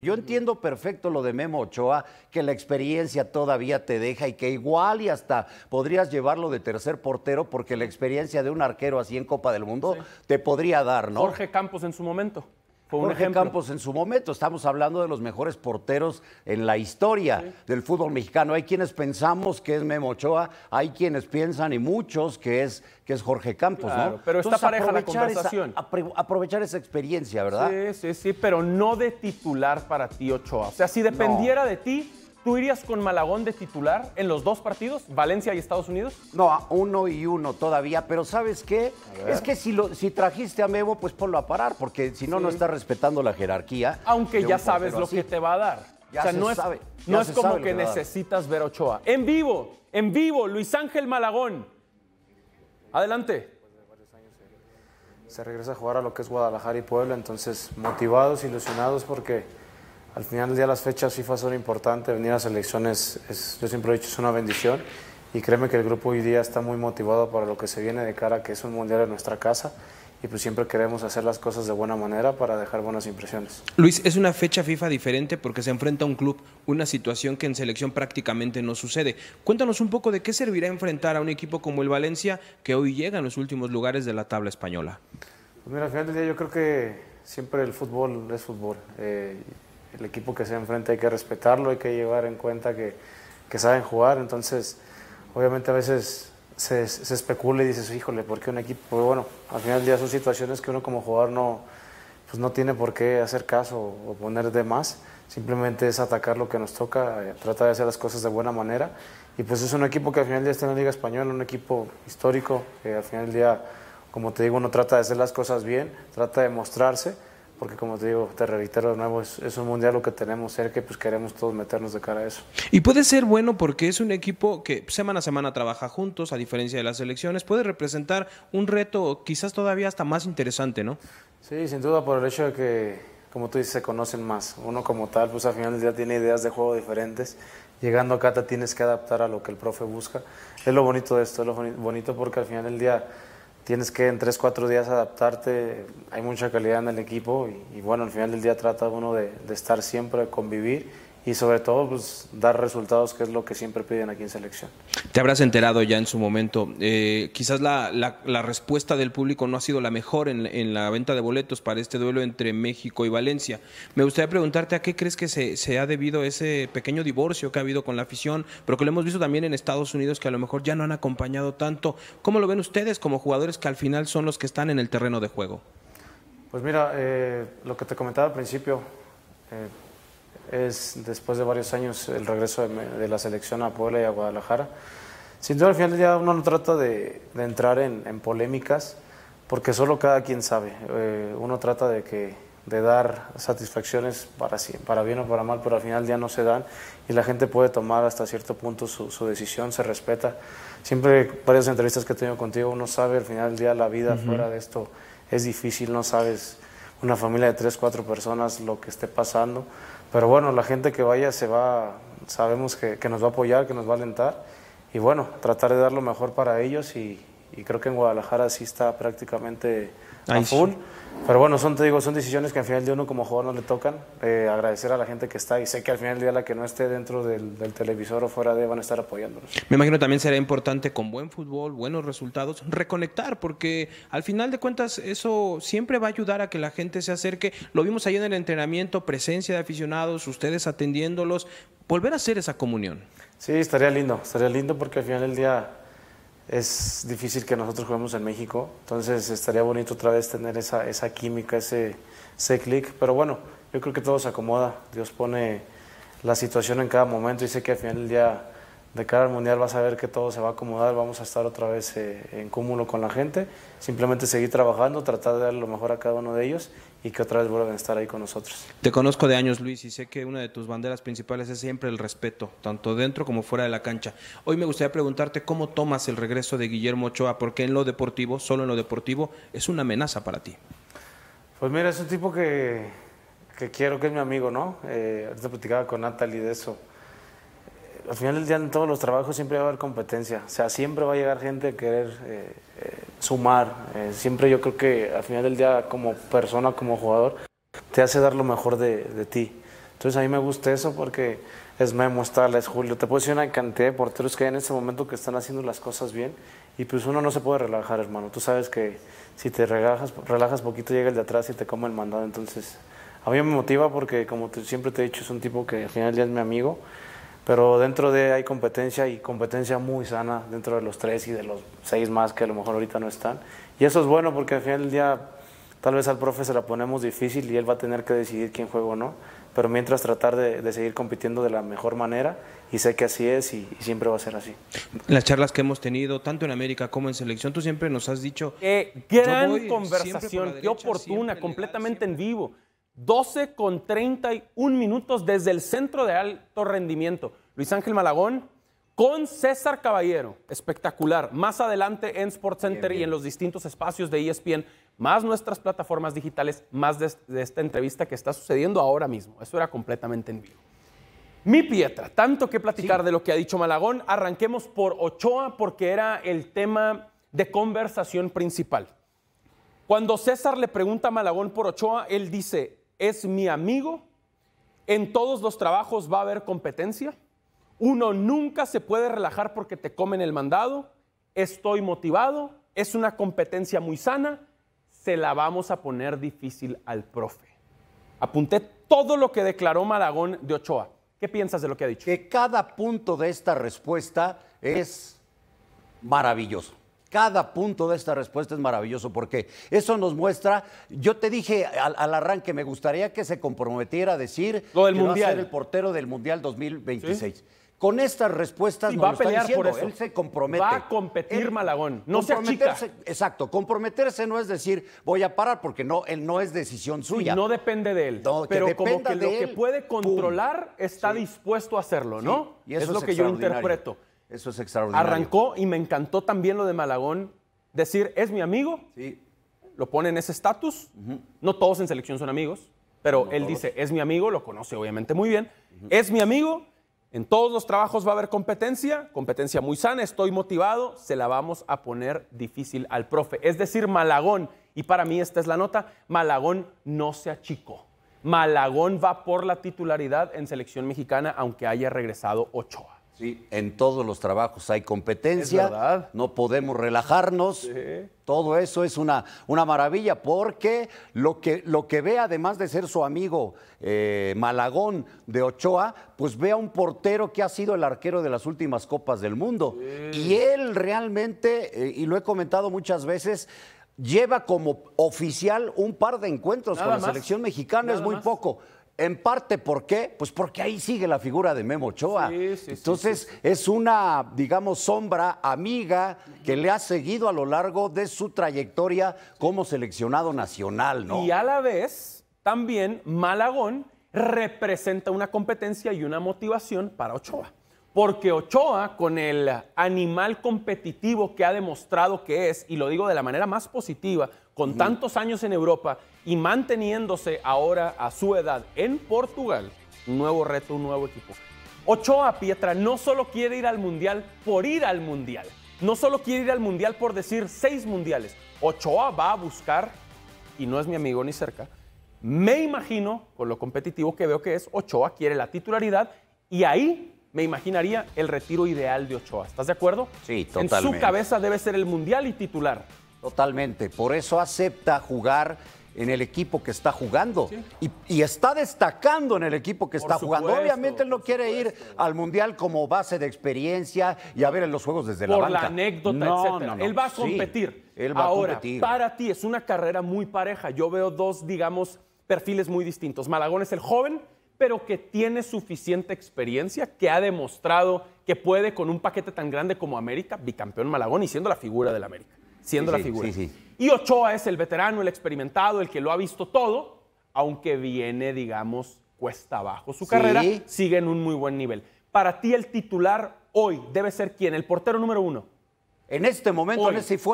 Yo entiendo perfecto lo de Memo Ochoa, que la experiencia todavía te deja y que igual y hasta podrías llevarlo de tercer portero porque la experiencia de un arquero así en Copa del Mundo te podría dar, ¿no? Jorge Campos en su momento. Jorge Campos en su momento. Estamos hablando de los mejores porteros en la historia del fútbol mexicano. Hay quienes pensamos que es Memo Ochoa, hay quienes piensan y muchos que es, que es Jorge Campos, ¿no? Pero esta pareja la conversación. aprovechar esa experiencia, ¿verdad? Sí, sí, sí, pero no de titular para ti Ochoa. O sea, si dependiera de ti, ¿Tú irías con Malagón de titular en los dos partidos, Valencia y Estados Unidos? No, a uno y uno todavía, pero ¿sabes qué? Es que si, trajiste a Memo, pues ponlo a parar, porque si no, no está respetando la jerarquía. Aunque ya sabes lo que te va a dar. Ya se no es, sabe. no es como que, necesitas ver Ochoa. En vivo, en vivo, Luis Ángel Malagón. Adelante se regresa a jugar a lo que es Guadalajara y Puebla, entonces motivados, ilusionados porque al final del día las fechas FIFA son importantes, venir a selecciones, es, yo siempre he dicho, es una bendición y créeme que el grupo hoy día está muy motivado para lo que se viene de cara, que es un mundial en nuestra casa y pues siempre queremos hacer las cosas de buena manera para dejar buenas impresiones. Luis, es una fecha FIFA diferente porque se enfrenta a un club, una situación que en selección prácticamente no sucede. Cuéntanos un poco de qué servirá enfrentar a un equipo como el Valencia que hoy llega en los últimos lugares de la tabla española. Pues mira, al final del día yo creo que siempre el fútbol es fútbol. Eh, el equipo que se enfrenta hay que respetarlo, hay que llevar en cuenta que, que saben jugar, entonces obviamente a veces se, especula y dices, híjole, ¿por qué un equipo? bueno, al final del día son situaciones que uno como jugador no, pues no tiene por qué hacer caso o poner de más, simplemente es atacar lo que nos toca, tratar eh, trata de hacer las cosas de buena manera y pues es un equipo que al final del día está en la Liga Española, un equipo histórico que al final del día, como te digo, uno trata de hacer las cosas bien, trata de mostrarse porque como te digo, te reitero de nuevo, es, un mundial lo que tenemos cerca y pues queremos todos meternos de cara a eso. Y puede ser bueno porque es un equipo que semana a semana trabaja juntos, a diferencia de las selecciones, puede representar un reto quizás todavía hasta más interesante, ¿no? Sí, sin duda por el hecho de que, como tú dices, se conocen más. Uno como tal, pues al final del día tiene ideas de juego diferentes. Llegando acá te tienes que adaptar a lo que el profe busca. Es lo bonito de esto, es lo bonito porque al final del día tienes que en tres cuatro días adaptarte, hay mucha calidad en el equipo y, bueno, al final del día trata uno de, de estar siempre, de convivir y sobre todo pues, dar resultados, que es lo que siempre piden aquí en selección. Te habrás enterado ya en su momento. Eh, quizás la, respuesta del público no ha sido la mejor en, la venta de boletos para este duelo entre México y Valencia. Me gustaría preguntarte a qué crees que se, ha debido ese pequeño divorcio que ha habido con la afición, pero que lo hemos visto también en Estados Unidos, que a lo mejor ya no han acompañado tanto. ¿Cómo lo ven ustedes como jugadores que al final son los que están en el terreno de juego? Pues mira, eh, lo que te comentaba al principio, eh, es después de varios años el regreso de, la selección a Puebla y a Guadalajara. Sin duda, al final del día uno no trata de, entrar en, polémicas, porque solo cada quien sabe. Eh, uno trata de, que, de dar satisfacciones para, para bien o para mal, pero al final ya no se dan y la gente puede tomar hasta cierto punto su, decisión, se respeta. Siempre varias entrevistas que he tenido contigo, uno sabe al final del día la vida fuera de esto es difícil, no sabes una familia de tres, cuatro personas lo que esté pasando. Pero bueno, la gente que vaya se va, sabemos que, nos va a apoyar, que nos va a alentar y bueno, tratar de dar lo mejor para ellos y, y creo que en Guadalajara sí está prácticamente a full. Pero bueno, son, te digo, son decisiones que al final de uno como jugador no le tocan. Eh, agradecer a la gente que está y sé que al final del día la que no esté dentro del, televisor o fuera de van a estar apoyándonos. Me imagino también será importante con buen fútbol, buenos resultados, reconectar, porque al final de cuentas eso siempre va a ayudar a que la gente se acerque. Lo vimos ahí en el entrenamiento, presencia de aficionados, ustedes atendiéndolos, volver a hacer esa comunión. Sí, estaría lindo, estaría lindo porque al final del día es difícil que nosotros juguemos en México, entonces estaría bonito otra vez tener esa, química, ese, ese clic, pero bueno, yo creo que todo se acomoda, Dios pone la situación en cada momento y sé que al final del día de cara al mundial vas a ver que todo se va a acomodar, vamos a estar otra vez eh, en cúmulo con la gente, simplemente seguir trabajando, tratar de dar lo mejor a cada uno de ellos y que otra vez vuelvan a estar ahí con nosotros. Te conozco de años, Luis, y sé que una de tus banderas principales es siempre el respeto, tanto dentro como fuera de la cancha. Hoy me gustaría preguntarte cómo tomas el regreso de Guillermo Ochoa, porque en lo deportivo, solo en lo deportivo, es una amenaza para ti. Pues mira, es un tipo que, quiero, que es mi amigo, ¿no? Eh, ahorita platicaba con Natalie de eso. Al final del día en todos los trabajos siempre va a haber competencia, o sea, siempre va a llegar gente a querer eh, eh, sumar. Eh, siempre yo creo que al final del día como persona, como jugador, te hace dar lo mejor de, de ti. Entonces a mí me gusta eso porque es Memo, está es Julio. Te puedo decir una cantidad de porteros que hay en ese momento que están haciendo las cosas bien y pues uno no se puede relajar, hermano. Tú sabes que si te relajas, relajas poquito llega el de atrás y te come el mandado. Entonces a mí me motiva porque como siempre te he dicho, es un tipo que al final del día es mi amigo pero dentro de hay competencia y competencia muy sana dentro de los tres y de los seis más que a lo mejor ahorita no están. Y eso es bueno porque al final del día tal vez al profe se la ponemos difícil y él va a tener que decidir quién juega o no. Pero mientras tratar de, seguir compitiendo de la mejor manera y sé que así es y, siempre va a ser así. Las charlas que hemos tenido, tanto en América como en selección, tú siempre nos has dicho... ¡Qué gran conversación, qué oportuna, completamente en vivo. 12 con 31 minutos desde el centro de alto rendimiento. Luis Ángel Malagón con César Caballero. Espectacular. Más adelante en SportsCenter Center y en los distintos espacios de ESPN, más nuestras plataformas digitales, más de, esta entrevista que está sucediendo ahora mismo. Eso era completamente en vivo. Mi Pietra, tanto que platicar de lo que ha dicho Malagón, arranquemos por Ochoa porque era el tema de conversación principal. Cuando César le pregunta a Malagón por Ochoa, él dice, es mi amigo, en todos los trabajos va a haber competencia, uno nunca se puede relajar porque te comen el mandado, estoy motivado, es una competencia muy sana, se la vamos a poner difícil al profe. Apunté todo lo que declaró Maragón de Ochoa. ¿Qué piensas de lo que ha dicho? Que cada punto de esta respuesta es maravilloso. Cada punto de esta respuesta es maravilloso porque eso nos muestra, yo te dije al, arranque, me gustaría que se comprometiera a decir mundial. ser el portero del Mundial 2026. Con estas respuestas sí, va a pelear por eso. Él se compromete. Va a competir Malagón, no se achica. Exacto, comprometerse no es decir voy a parar porque no, él no es decisión suya. no depende de él, no, pero como que lo que puede controlar está dispuesto a hacerlo, ¿no? Y eso es lo que yo interpreto. Eso es extraordinario. Arrancó y me encantó también lo de Malagón. Decir, es mi amigo. Sí. Lo pone en ese estatus. No todos en selección son amigos, pero él dice, es mi amigo, lo conoce obviamente muy bien. Es mi amigo. En todos los trabajos va a haber competencia, competencia muy sana, estoy motivado, se la vamos a poner difícil al profe. Es decir, Malagón, y para mí esta es la nota, Malagón no se achicó. Malagón va por la titularidad en selección mexicana, aunque haya regresado Ochoa. Sí, en todos los trabajos hay competencia, no podemos relajarnos, todo eso es una, una maravilla, porque lo que, lo que ve, además de ser su amigo eh, Malagón de Ochoa, pues ve a un portero que ha sido el arquero de las últimas Copas del Mundo. Y él realmente, eh, y lo he comentado muchas veces, lleva como oficial un par de encuentros con la selección mexicana, es muy poco en parte, ¿por qué? Pues porque ahí sigue la figura de Memo Ochoa. Entonces, es una, digamos, sombra amiga que le ha seguido a lo largo de su trayectoria como seleccionado nacional, ¿no? Y a la vez, también Malagón representa una competencia y una motivación para Ochoa. Porque Ochoa, con el animal competitivo que ha demostrado que es, y lo digo de la manera más positiva, con tantos años en Europa y manteniéndose ahora a su edad en Portugal, un nuevo reto, un nuevo equipo. Ochoa Pietra no solo quiere ir al Mundial por ir al Mundial, no solo quiere ir al Mundial por decir seis Mundiales, Ochoa va a buscar, y no es mi amigo ni cerca, me imagino, con lo competitivo que veo que es, Ochoa quiere la titularidad y ahí me imaginaría el retiro ideal de Ochoa. ¿Estás de acuerdo? Sí, totalmente. En su cabeza debe ser el Mundial y titular. Totalmente, por eso acepta jugar en el equipo que está jugando y, está destacando en el equipo que está jugando. Obviamente él no quiere ir al Mundial como base de experiencia y a ver en los juegos desde la banca. Por la anécdota, etcétera. Él va a competir. él va a competir. para ti es una carrera muy pareja. Yo veo dos, digamos, perfiles muy distintos. Malagón es el joven, pero que tiene suficiente experiencia, que ha demostrado que puede con un paquete tan grande como América, bicampeón Malagón y siendo la figura del América siendo la figura. Y Ochoa es el veterano, el experimentado, el que lo ha visto todo, aunque viene, digamos, cuesta abajo su carrera, sigue en un muy buen nivel. Para ti el titular hoy debe ser quién, el portero número uno. En este momento,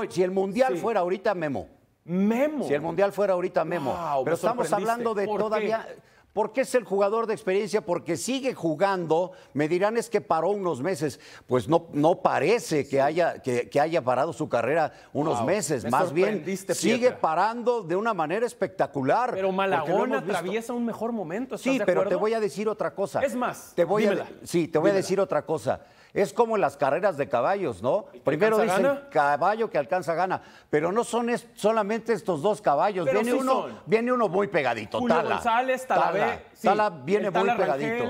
si, el Mundial fuera ahorita, Memo. Memo. Si el Mundial fuera ahorita, Memo. Pero estamos hablando de todavía... ¿Por qué es el jugador de experiencia, porque sigue jugando. Me dirán es que paró unos meses. Pues no, no parece que haya, que, que haya parado su carrera unos meses. Más bien sigue parando de una manera espectacular. Pero Malagón atraviesa un mejor momento. sí, pero te voy a decir otra cosa. Es más, te voy a, sí, te voy a decir otra cosa. Es como las carreras de caballos, ¿no? Primero dicen caballo que alcanza gana, pero no son solamente estos dos caballos. viene, uno, viene uno muy pegadito, Tala. González, Tala, viene muy pegadito.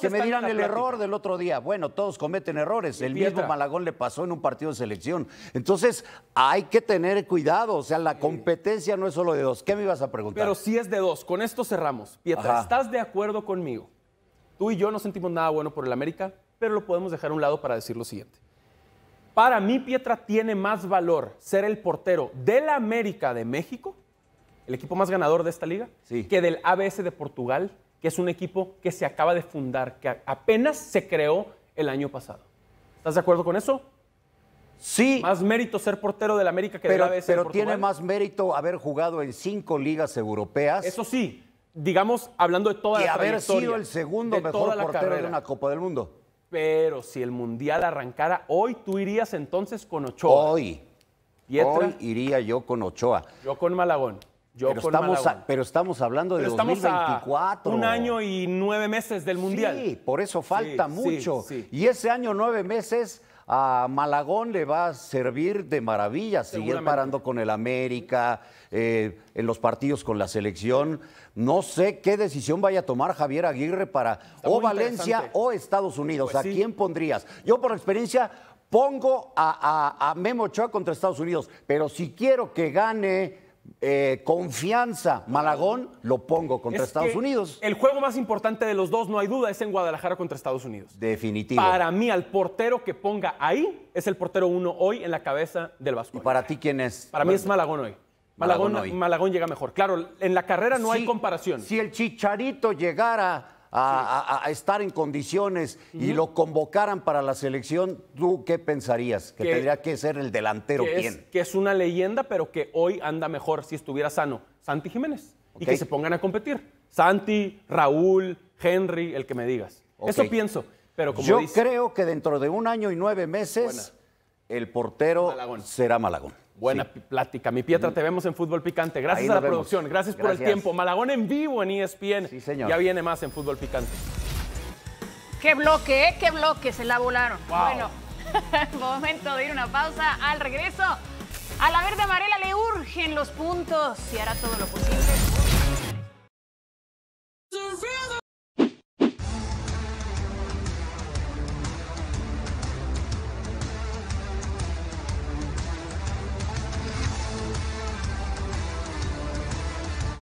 que me dirán el error del otro día. Bueno, todos cometen errores. el mismo Malagón le pasó en un partido de selección. Entonces, hay que tener cuidado. O sea, la competencia no es solo de dos. ¿Qué me ibas a preguntar? Pero sí es de dos. Con esto cerramos. Pietra, ¿estás de acuerdo conmigo? Tú y yo no sentimos nada bueno por el América, pero lo podemos dejar a un lado para decir lo siguiente. Para mí, Pietra tiene más valor ser el portero del América de México, el equipo más ganador de esta liga, que del ABS de Portugal, que es un equipo que se acaba de fundar, que apenas se creó el año pasado. ¿Estás de acuerdo con eso? Sí. Más mérito ser portero del América que del ABS. de Portugal. tiene más mérito haber jugado en cinco ligas europeas. Eso sí, digamos, hablando de toda y haber sido el segundo mejor portero de una Copa del Mundo. Pero si el Mundial arrancara hoy, tú irías entonces con Ochoa. Hoy. Hoy iría yo con Ochoa. Yo con Malagón. Yo pero, estamos pero estamos hablando de 2024. un año y nueve meses del Mundial. Sí, por eso falta mucho. Y ese año, nueve meses, a Malagón le va a servir de maravilla seguir parando con el América, eh, en los partidos con la selección. No sé qué decisión vaya a tomar Javier Aguirre para o Valencia o Estados Unidos. Pues ¿A quién pondrías? Yo por experiencia pongo a, Memo Ochoa contra Estados Unidos, pero si quiero que gane eh, confianza Malagón, lo pongo contra Estados Unidos. El juego más importante de los dos, no hay duda, es en Guadalajara contra Estados Unidos. Definitivo. Para mí, al portero que ponga ahí es el portero uno hoy en la cabeza del Vasco. ¿Y para ti quién es? Para mí es Malagón hoy. Malagón, llega mejor. Claro, en la carrera no hay comparación. Si el Chicharito llegara a, estar en condiciones y lo convocaran para la selección, ¿tú qué pensarías? Que, tendría que ser el delantero que que es una leyenda, pero que hoy anda mejor si estuviera sano. Santi Jiménez. Y que se pongan a competir. Santi, Raúl, Henry, el que me digas. Eso pienso. Pero Yo creo que dentro de un año y nueve meses, el portero será Malagón. Buena plática. Mi Pietra, te vemos en Fútbol Picante. Gracias a la producción, gracias, por el tiempo. Malagón en vivo en ESPN. Sí, señor. Ya viene más en Fútbol Picante. Qué bloque, ¿eh? qué bloque, se la volaron. Bueno, momento de ir una pausa. Al regreso, a la verde amarela le urgen los puntos y hará todo lo posible.